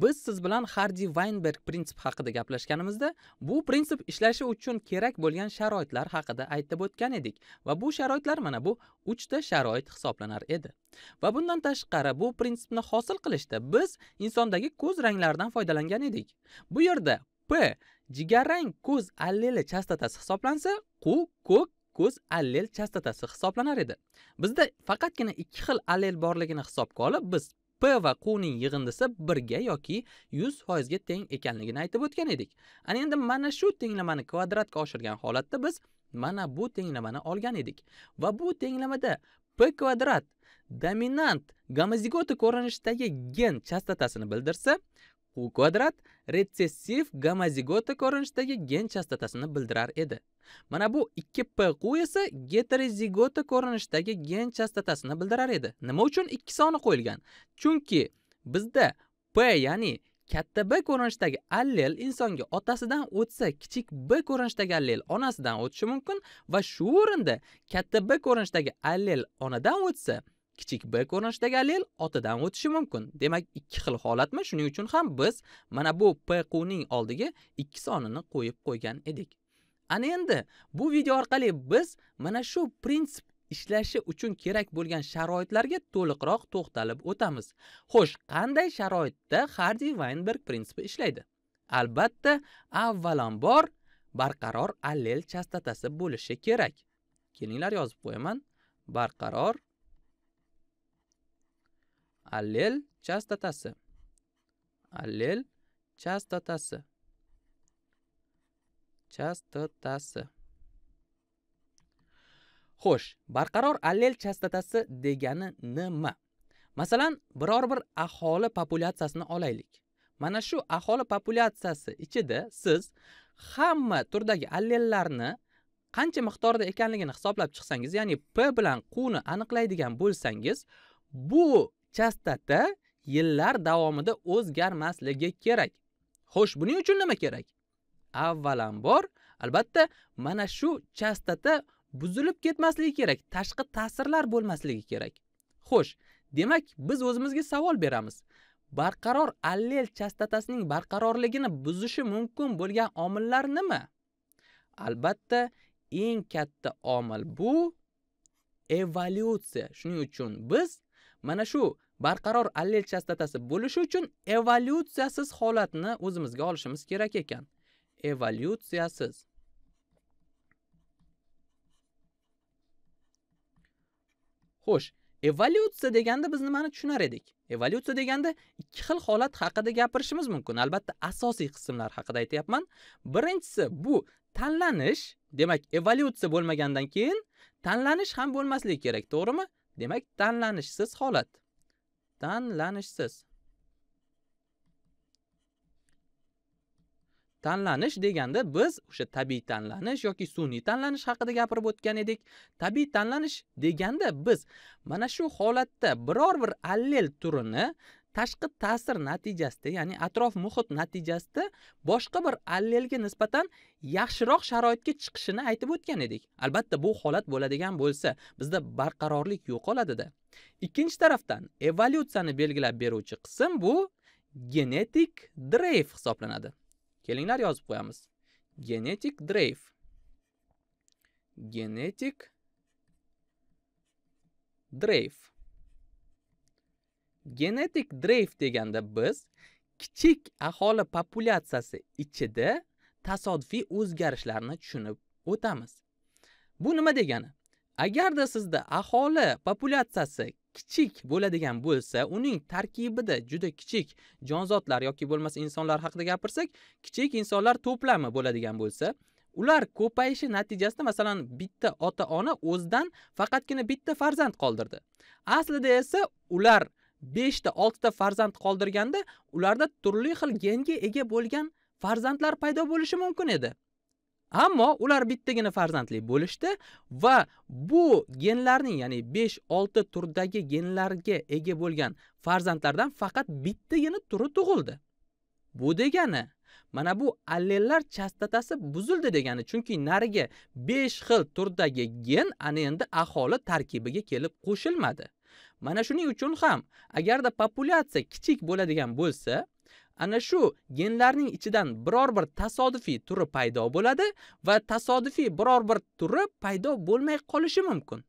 biz siz bilan hardi vaynberg prinsip haqida gaplashganimizda bu prinsip ishlashi uchun kerak bo'lgan sharoitlar haqida aytib o'tgan edik va bu sharoitlar mana bu uchta sharoit hisoblanar edi va bundan tashqari bu prinsipni hosil qilishda biz insondagi ko'z ranglaridan foydalangan edik bu yerda p jigarrang ko'z alleli chastotasi hisoblansa q ko'k ko'z allel chastotasi hisoblanar edi bizda faqatgina ikki xil allel borligini hisobga olib biz p va ning yig'indisi birga yoki yuz foizga teng ekanligini aytib o'tgan edik ana endi mana shu tenglamani kvadratga oshirgan holatda biz mana bu tenglamani olgan edik va bu tenglamada p kvadrat dominant gamazigota ko'rinishidagi gen chastotasini bildirsa u kvadrat retsessiv gamazigota ko'rinishidagi gen chastotasini bildirar edi mana bu 2p qu esa heterozigota ko'rinishidagi gen chastotasini bildirar edi nima uchun ikki soni qo'yilgan chunki bizda p ya'ni katta b ko'rinishidagi allel insonga otasidan o'tsa kichik b ko'rinishidagi allel onasidan o'tishi mumkin va shu o'rinda katta b ko'rinishidagi allel onadan o'tsa kichik b ko'rinishidagi allel otadan o'tishi mumkin demak ikki xil holatmi shuning uchun ham biz mana bu pq ning oldiga ikki sonini qo'yib qo'ygan edik ana endi bu video orqali biz mana shu prinsip ishlashi uchun kerak bo'lgan sharoitlarga to'liqroq to'xtalib o'tamiz xo'sh qanday sharoitda hardi vaynberg prinsipi ishlaydi albatta avvalambor barqaror allel chastotasi bo'lishi kerak kelinglar yozib qo'yaman barqaror allel chastotasi allel chastotasi chastotasi xo'sh barqaror allel chastotasi degani nima masalan biror bir aholi populyatsiyasini olaylik mana shu aholi populyatsiyasi ichida siz hamma turdagi allellarni qancha miqdorda ekanligini hisoblab chiqsangiz ya'ni p bilan Q ni aniqlaydigan bo'lsangiz bu chastota yillar davomida o'zgarmasligi kerak xo'sh buning uchun nima kerak avvalambor albatta mana shu chastota buzilib ketmasligi kerak tashqi ta'sirlar bo'lmasligi kerak xo'sh demak biz o'zimizga savol beramiz barqaror allel chastotasining barqarorligini buzishi mumkin bo'lgan omillar nima albatta eng katta omil bu evolyutsiya shuning uchun biz mana shu barqaror allel chastotasi bo'lishi uchun evolyutsiyasiz holatni o'zimizga olishimiz kerak ekan evolyutsiyasiz xo'sh evolyutsiya deganda biz nimani tushunar edik evolyutsiya deganda ikki xil holat haqida gapirishimiz mumkin albatta asosiy qismlar haqida aytyapman birinchisi bu tanlanish demak evolyutsiya bo'lmagandan keyin tanlanish ham bo'lmasligi kerak to'g'rimi Demak, tanlanishsiz holat. Tanlanishsiz. tanlanish deganda biz o'sha tabiiy tanlanish yoki sun'iy tanlanish haqida gapirib o'tgan edik tabiiy tanlanish deganda biz mana shu holatda biror bir allel turini tashqi ta'sir natijasida ya'ni atrof muhit natijasida boshqa bir allelga nisbatan yaxshiroq sharoitga chiqishini aytib o'tgan edik albatta bu holat bo'ladigan bo'lsa bizda barqarorlik yo'qoladida ikkinchi tarafdan evolyutsiyani belgilab beruvchi qism bu genetik dreyf hisoblanadi kelinglar yozib qo'yamiz genetik dreyf genetik dreyf genetik drift deganda biz kichik aholi populyatsiyasi ichida tasodifiy o'zgarishlarni tushunib o'tamiz bu nima degani agarda sizda aholi populyatsiyasi kichik bo'ladigan bo'lsa uning tarkibida juda kichik jonzotlar yoki bo'lmasa insonlar haqida gapirsak kichik insonlar to'plami bo'ladigan bo'lsa ular ko'payishi natijasida masalan bitta ota ona o'zidan faqatgina bitta farzand qoldirdi aslida esa ular 5 ta 6 ta farzand qoldirganda ularda turli xil genga ega bo'lgan farzandlar paydo bo'lishi mumkin edi. Ammo ular bittagina farzandli bo'lishdi va bu genlarning, ya'ni 5-6 turdagi genlarga ega bo'lgan farzandlardan faqat bittagina turi tug'ildi. Bu degani mana bu allellar chastotasi buzildi degani, chunki narigi 5 xil turdagi gen ana endi aholi tarkibiga kelib qo'shilmadi. Mana shuning uchun ham agarda populyatsiya kichik bo'ladigan bo'lsa, ana shu genlarning ichidan biror bir tasodifiy turi paydo bo'ladi va tasodifiy biror bir turi paydo bo'lmay qolishi mumkin.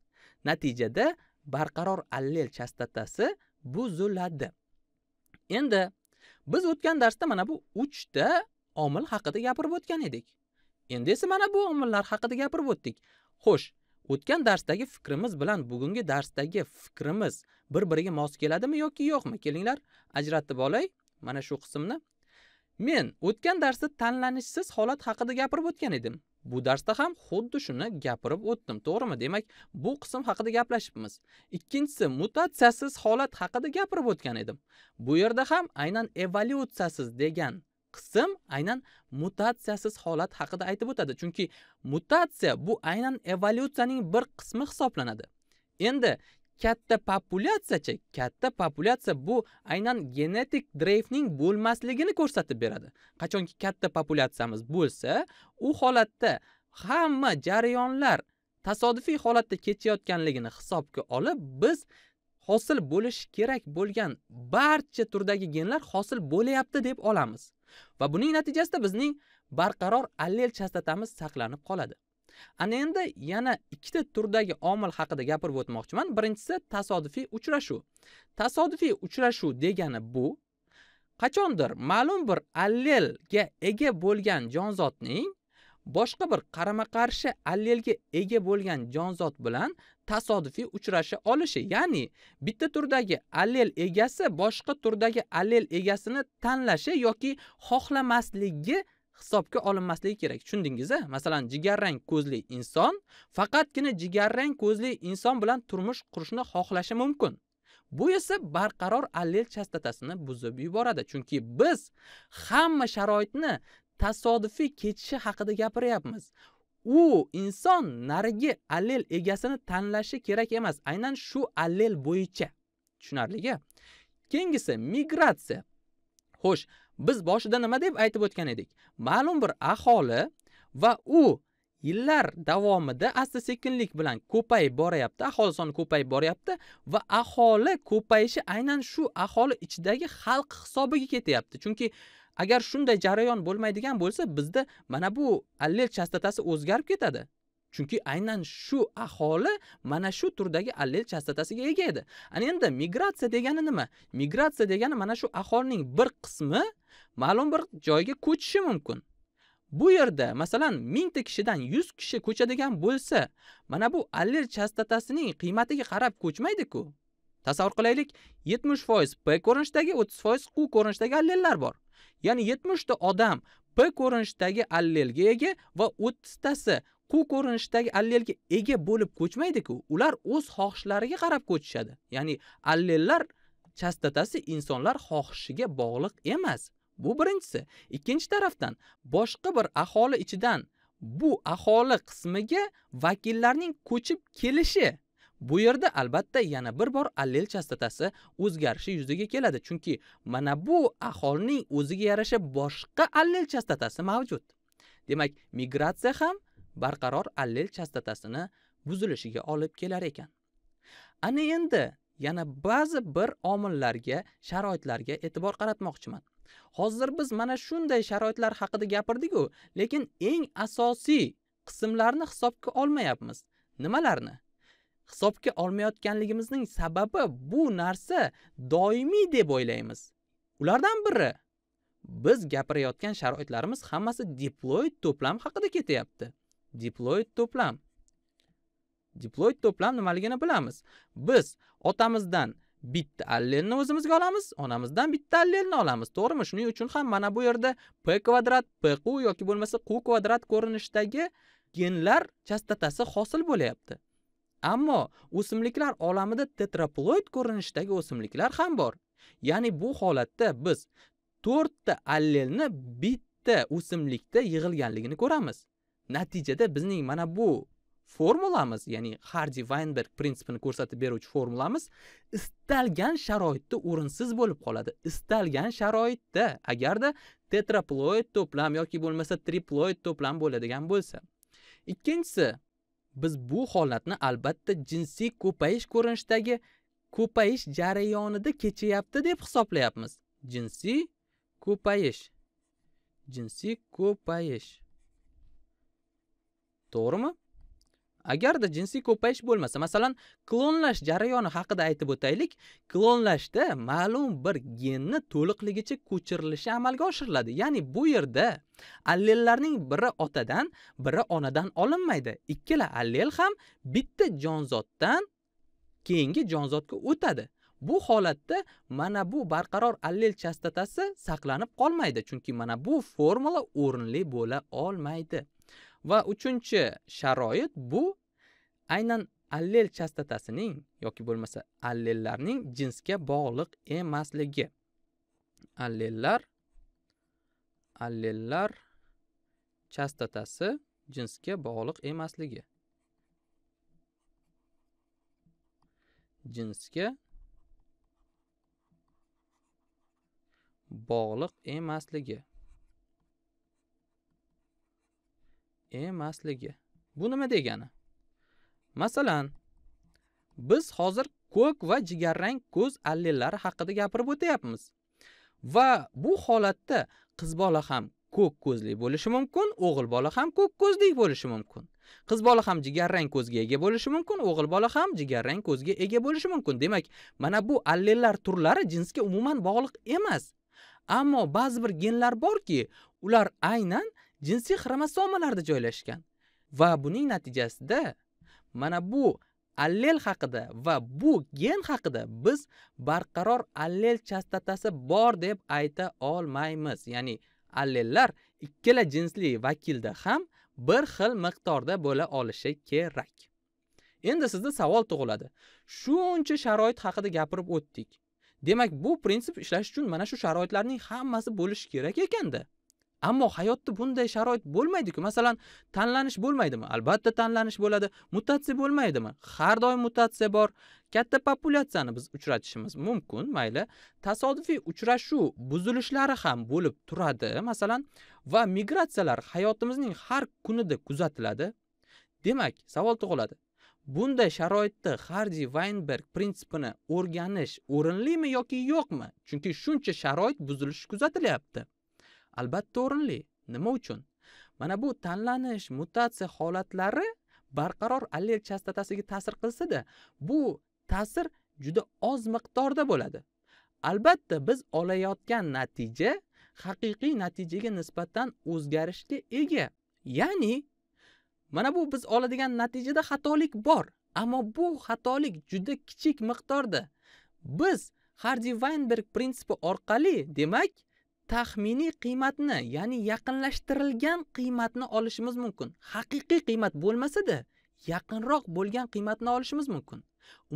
Natijada barqaror allel chastotasi buziladi. Endi biz o'tgan darsda mana bu 3 ta omil haqida gapirib o'tgan edik. Endi esa mana bu omillar haqida gapirib o'tdik. Xo'sh, o'tgan darsdagi fikrimiz bilan bugungi darsdagi fikrimiz bir biriga mos keladimi yoki yo'qmi kelinglar ajratib olay mana shu qismni men o'tgan darsda tanlanishsiz holat haqida gapirib o'tgan edim bu darsda ham xuddi shuni gapirib o'tdim to'g'rimi demak bu qism haqida gaplashibmiz ikkinchisi mutatsiyasiz holat haqida gapirib o'tgan edim bu yerda ham aynan evolyutsiyasiz degan qism aynan mutatsiyasiz holat haqida aytib o'tadi chunki mutatsiya bu aynan evolyutsiyaning bir qismi hisoblanadi endi katta populyatsiyachi katta populyatsiya bu aynan genetik dreyfning bo'lmasligini ko'rsatib beradi qachonki katta populyatsiyamiz bo'lsa u holatda hamma jarayonlar tasodifiy holatda kechayotganligini hisobga olib biz hosil bo'lishi kerak bo'lgan barcha turdagi genlar hosil bo'lyapti deb olamiz va buning natijasida bizning barqaror allel chastatamiz saqlanib qoladi ana endi yana ikkita turdagi omil haqida gapirib o'tmoqchiman birinchisi tasodifiy uchrashuv tasodifiy uchrashuv degani bu qachondir ma'lum bir allelga ega bo'lgan jonzotning boshqa bir qarama qarshi allelga ega bo'lgan jonzot bilan tasodifiy uchrasha olishi ya'ni bitta turdagi allel egasi boshqa turdagi allel egasini tanlashi yoki xohlamasligi hisobga olinmasligi kerak tushundingiz a masalan jigarrang ko'zli inson faqatgina jigarrang ko'zli inson bilan turmush qurishni xohlashi mumkin bu esa barqaror allel chastotasini buzib yuboradi chunki biz hamma sharoitni tasodifiy ketishi haqida gapiryapmiz u inson narigi allel egasini tanlashi kerak emas aynan shu allel bo'yicha tushunarligi keyingisi migratsiya xo'sh biz boshida nima deb aytib o'tgan edik ma'lum bir aholi va u yillar davomida asta sekinlik bilan ko'payib boryapti aholi soni ko'payib boryapti va aholi ko'payishi aynan shu aholi ichidagi xalq hisobiga ketyapti chunki agar shunday jarayon bo'lmaydigan bo'lsa bizda mana bu allel chastotasi o'zgarib ketadi chunki aynan shu aholi mana shu turdagi allel chastotasiga ega edi ana endi migratsiya degani nima migratsiya degani mana shu aholining bir qismi ma'lum bir joyga ko'chishi mumkin bu yerda masalan mingta kishidan yuz kishi ko'chadigan bo'lsa mana bu allel chastotasining qiymatiga qarab ko'chmaydiku tasavvur qilaylik 70% p o'ttiz 30% q ko'rinishdagi allellar bor Ya'ni 70 ta odam P ko'rinishdagi allelga ega va 30 tasi Q ko'rinishdagi allelga ega bo'lib ko'chmaydi-ku. Ular o'z xohishlariga qarab ko'chishadi. Ya'ni allellar chastotasi insonlar xohishiga bog'liq emas. Bu birinchisi. Ikkinchi tarafdan boshqa bir aholi ichidan bu aholi qismiga vakillarning ko'chib kelishi bu yerda albatta yana bir bor allel chastotasi o'zgarishi yuzaga keladi chunki mana bu aholining o'ziga yarasha boshqa allel chastotasi mavjud demak migratsiya ham barqaror allel chastotasini buzilishiga olib kelar ekan ana endi yana ba'zi bir omillarga sharoitlarga e'tibor qaratmoqchiman hozir biz mana shunday sharoitlar haqida gapirdik-ku, lekin eng asosiy qismlarni hisobga olmayapmiz nimalarni hisobga olmayotganligimizning sababi bu narsa doimiy deb o'ylaymiz ulardan biri biz gapirayotgan sharoitlarimiz hammasi diploid to'plam haqida ketyapti diploid to'plam diploid to'plam nimaligini bilamiz biz otamizdan bitta allelni o'zimizga olamiz onamizdan bitta allelni olamiz to'g'rimi shuning uchun ham mana bu yerda p kvadrat pq yoki bo'lmasa q kvadrat ko'rinishidagi genlar chastotasi hosil bo'lyapti Ammo o'simliklar olamida tetraploid ko'rinishdagi o'simliklar ham bor. Ya'ni bu holatda biz 4 ta allelni bitta o'simlikda yig'ilganligini ko'ramiz. Natijada bizning mana bu formulamiz, ya'ni Hardy-Weinberg prinsipini ko'rsatib beruvchi formulamiz istalgan sharoitda o'rinsiz bo'lib qoladi. Istalgan sharoitda agarda tetraploid to'plam yoki bo'lmasa triploid to'plam bo'ladigan bo'lsa. Ikkinchisi, biz bu holatni albatta jinsiy ko'payish ko'rinishidagi ko'payish jarayonida kechayapti deb hisoblayapmiz jinsiy ko'payish jinsiy ko'payish to'g'rimi agarda jinsiy ko'payish bo'lmasa masalan klonlash jarayoni haqida aytib o'taylik klonlashda ma'lum bir genni to'liqligicha ko'chirilishi amalga oshiriladi ya'ni bu yerda allellarning biri otadan biri onadan olinmaydi ikkala allel ham bitta jonzotdan keyingi jonzotga o'tadi bu holatda mana bu barqaror allel chastotasi saqlanib qolmaydi chunki mana bu formula o'rinli bo'la olmaydi va uchinchi sharoit bu aynan allel chastotasining yoki bo'lmasa allellarning jinsga bog'liq emasligi allellar allellar chastotasi jinsga bog'liq emasligi jinsga bog'liq emasligi emasligi bu nima degani masalan biz hozir ko'k va jigarrang ko'z allellari haqida gapirib o'tayapmiz. va bu holatda qiz bola ham ko'k ko'zli bo'lishi mumkin o'g'il bola ham ko'k ko'zli bo'lishi mumkin qiz bola ham jigarrang ko'zga ega bo'lishi mumkin o'g'il bola ham jigarrang ko'zga ega bo'lishi mumkin demak mana bu allellar turlari jinsga umuman bog'liq emas ammo ba'zi bir genlar borki ular aynan jinsiy xromosomalarda joylashgan va buning natijasida mana bu allel haqida va bu gen haqida biz barqaror allel chastotasi bor deb ayta olmaymiz ya'ni allellar ikkala jinsli vakilda ham bir xil miqdorda bo'la olishi kerak endi sizda savol tug'iladi shuncha sharoit haqida gapirib o'tdik demak bu prinsip ishlash uchun mana shu sharoitlarning hammasi bo'lishi kerak ekanda ammo hayotda bunday sharoit bo'lmaydiku masalan tanlanish bo'lmaydimi albatta tanlanish bo'ladi mutatsiya bo'lmaydimi har doim mutatsiya bor katta populyatsiyani biz uchratishimiz mumkin mayli tasodifiy uchrashuv buzilishlari ham bo'lib turadi masalan va migratsiyalar hayotimizning har kunida kuzatiladi demak savol tug'iladi bunday sharoitda hardi vaynberg prinsipini o'rganish o'rinlimi yoki yo'qmi chunki shuncha sharoit buzilishi kuzatilyapti albatta o'rinli nima uchun mana bu tanlanish mutatsiya holatlari barqaror allel chastotasiga ta'sir qilsa-da, bu ta'sir juda oz miqdorda bo'ladi albatta biz olayotgan natija haqiqiy natijaga nisbatan o'zgarishga ega ya'ni mana bu biz oladigan natijada xatolik bor ammo bu xatolik juda kichik miqdorda biz hardi vaynberg prinsipi orqali demak taxminiy qiymatni ya'ni yaqinlashtirilgan qiymatni olishimiz mumkin haqiqiy qiymat bo'lmasada yaqinroq bo'lgan qiymatni olishimiz mumkin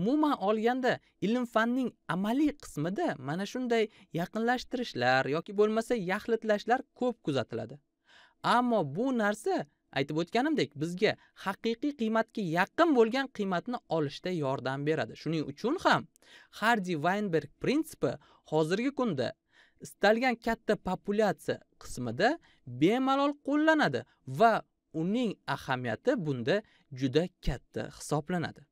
umuman olganda ilm fanning amaliy qismida mana shunday yaqinlashtirishlar yoki bo'lmasa yaxlitlashlar ko'p kuzatiladi ammo bu narsa aytib o'tganimdek bizga haqiqiy qiymatga yaqin bo'lgan qiymatni olishda yordam beradi shuning uchun ham hardi vaynberg prinsipi hozirgi kunda istalgan katta populyatsiya qismida bemalol qo'llanadi va uning ahamiyati bunda juda katta hisoblanadi